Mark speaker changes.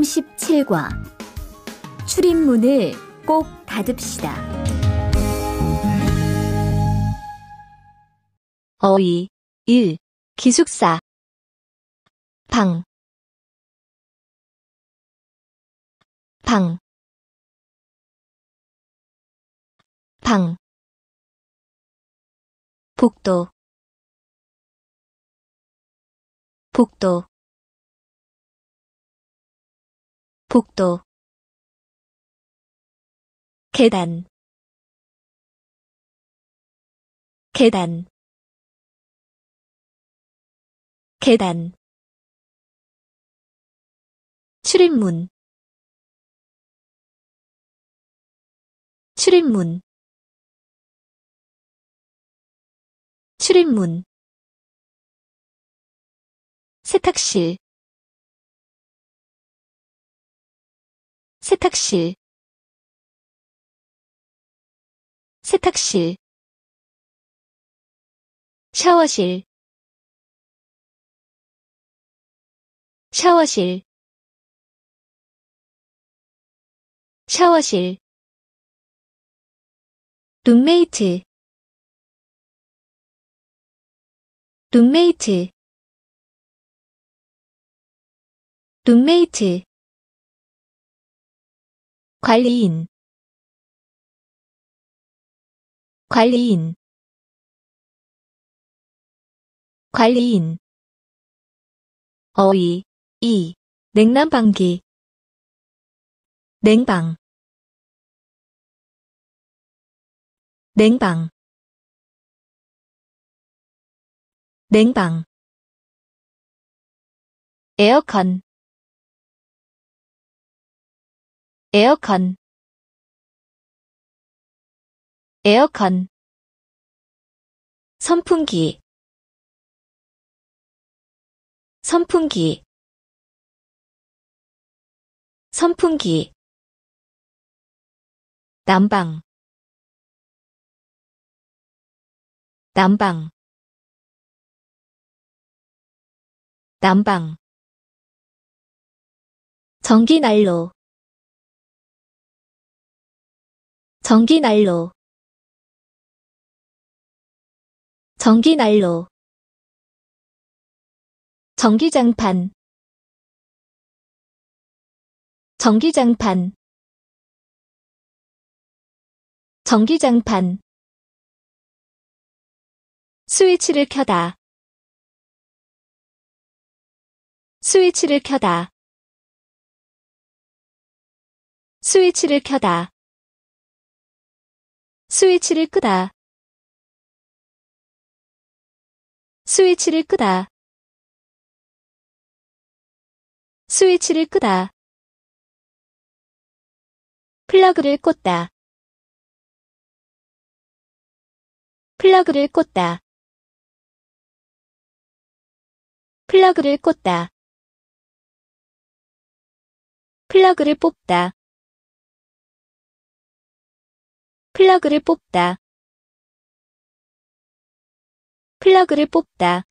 Speaker 1: 37과 출입문을 꼭 닫읍시다. 어휘 1. 기숙사 방, 방, 방, 복도, 복도, 복도 계단 계단 계단 출입문 출입문 출입문 세탁실 세탁실 세탁실 샤워실 샤워실 샤워실 룸메이트 룸메이트 룸메이트 관리인 관리인 관리인 어이 이 냉난방기 냉방 냉방 냉방 에어컨 에어컨 에어컨 선풍기 선풍기 선풍기 난방 난방 난방 전기난로 전기난로 전기난로 전기장판 전기장판 전기장판 스위치를 켜다 스위치를 켜다 스위치를 켜다 스위치를 끄다. 스위치를 끄다. 스위치를 끄다. 플러그를 꽂다. 플러그를 꽂다. 플러그를 꽂다. 플러그를 뽑다. 플러그를 뽑다. 플러그를 뽑다.